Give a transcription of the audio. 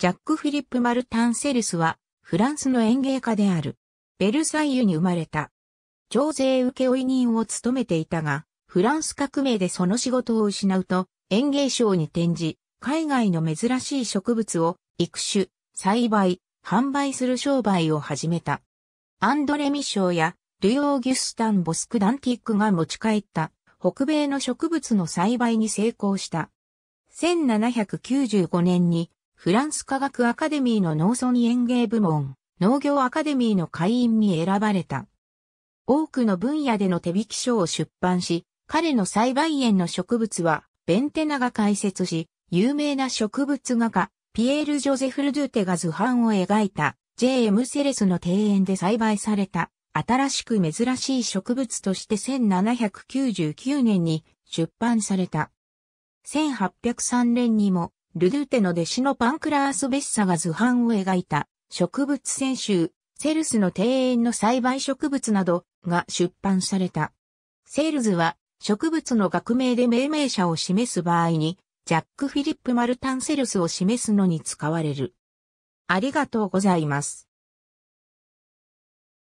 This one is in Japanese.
ジャック・フィリップ・マルタン・セルスは、フランスの園芸家である。ベルサイユに生まれた。徴税け負人を務めていたが、フランス革命でその仕事を失うと、園芸賞に転じ、海外の珍しい植物を育種、栽培、販売する商売を始めた。アンドレ・ミショーや、ルヨー・ギュスタン・ボスク・ダンティックが持ち帰った北米の植物の栽培に成功した。1795年にフランス科学アカデミーの農村園芸部門、農業アカデミーの会員に選ばれた。多くの分野での手引き書を出版し、彼の栽培園の植物は、ベンテナが解説し、有名な植物画家、ピエール・ジョゼフ・ルドゥテが図版を描いた、J.M. セレスの庭園で栽培された、新しく珍しい植物として1799年に出版された。1803年にもルドゥーテの弟子のパンクラース・ベッサが図版を描いた植物選集、セルスの庭園の栽培植物などが出版された。セールズは植物の学名で命名者を示す場合に、ジャック・フィリップ・マルタン・セルスを示すのに使われる。ありがとうございます。